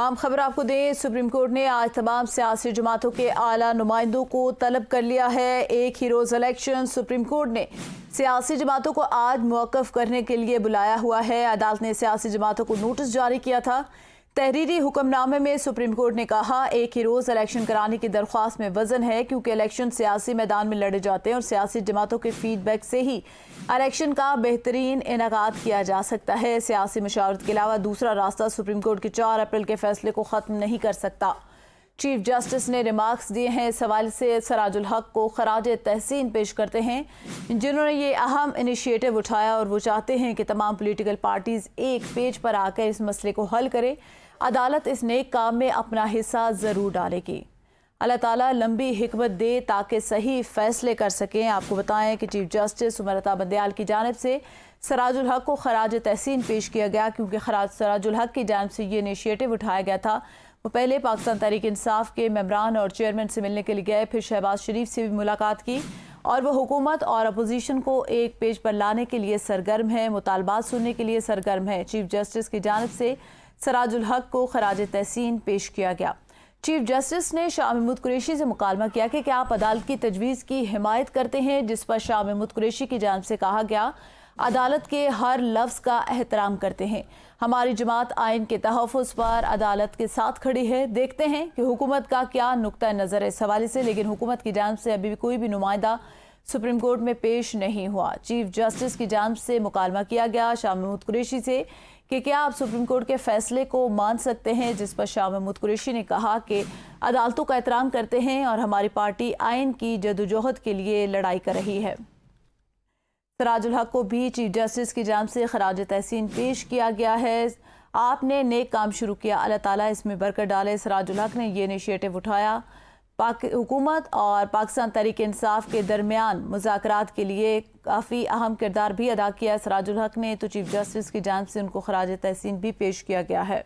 आम खबर आपको दें सुप्रीम कोर्ट ने आज तमाम सियासी जमातों के आला नुमाइंदों को तलब कर लिया है एक ही रोज़ इलेक्शन सुप्रीम कोर्ट ने सियासी जमातों को आज मौकफ करने के लिए बुलाया हुआ है अदालत ने सियासी जमातों को नोटिस जारी किया था तहरीरी हुक्मनामे में सुप्रीम कोर्ट ने कहा एक ही रोज़ इलेक्शन कराने की दरख्वास्त में वजन है क्योंकि इलेक्शन सियासी मैदान में लड़े जाते हैं और सियासी जमातों के फीडबैक से ही इलेक्शन का बेहतरीन इनका किया जा सकता है सियासी मशावरत के अलावा दूसरा रास्ता सुप्रीम कोर्ट के चार अप्रैल के फैसले को ख़त्म नहीं कर सकता चीफ जस्टिस ने रिमार्क्स दिए हैं इस हवाले से सराजुल हक को खराज तहसीन पेश करते हैं जिन्होंने ये अहम इनिशिएटिव उठाया और वो चाहते हैं कि तमाम पोलिटिकल पार्टीज़ एक पेज पर आकर इस मसले को हल करें अदालत इस नेक काम में अपना हिस्सा ज़रूर डालेगी अल्लाह ताला लंबी हमत दे ताकि सही फैसले कर सकें आपको बताएं कि चीफ जस्टिस उमरता बंदयाल की जानब से सराजुल हक को खराज तहसीन पेश किया गया क्योंकि खराज सराजुल हक की जानब से ये इनिशिएटिव उठाया गया था वो पहले पाकिस्तान तहरीक इंसाफ के मेम्बरान और चेयरमैन से मिलने के लिए गए फिर शहबाज शरीफ से भी मुलाकात की और वह हुकूमत और अपोजिशन को एक पेज पर लाने के लिए सरगर्म है मुतालबात सुनने के लिए सरगर्म है चीफ जस्टिस की जानब से सराजुल हक को खराज तहसीन पेश किया गया चीफ जस्टिस ने शाह महमूद कुरेशी से मुकालमा किया कि क्या आप अदालत की तजवीज़ की हिमायत करते हैं जिस पर शाह महमूद कुरेशी की जानब से कहा गया अदालत के हर लफ्ज का एहतराम करते हैं हमारी जमात आइन के तहफ़ पर अदालत के साथ खड़ी है देखते हैं कि हुकूमत का क्या नुकता नज़र है इस हवाले से लेकिन हुकूमत की जान से अभी भी कोई भी नुमाइंदा सुप्रीम कोर्ट में पेश नहीं हुआ चीफ जस्टिस की जान से मुकालमा किया गया शाह महमूद कुरेशी से कि क्या आप सुप्रीम कोर्ट के फैसले को मान सकते हैं जिस पर शाह महमूद कुरेशी ने कहा कि अदालतों का एहतराम करते हैं और हमारी पार्टी आइन की जदोजहद के लिए लड़ाई कर रही है सराजुल हक को भी चीफ जस्टिस की जाम से खराज तहसीन पेश किया गया है आपने नेक काम शुरू किया अल्लाह ताला इसमें बरकत डाले सराजुल हक ने यह इनिशिएटिव उठाया पाक हुकूमत और पाकिस्तान तहरीक इंसाफ के दरमियान मुजाकर के लिए काफ़ी अहम किरदार भी अदा किया सराजुल हक ने तो चीफ जस्टिस की जान से उनको खराज तहसीन भी पेश किया गया है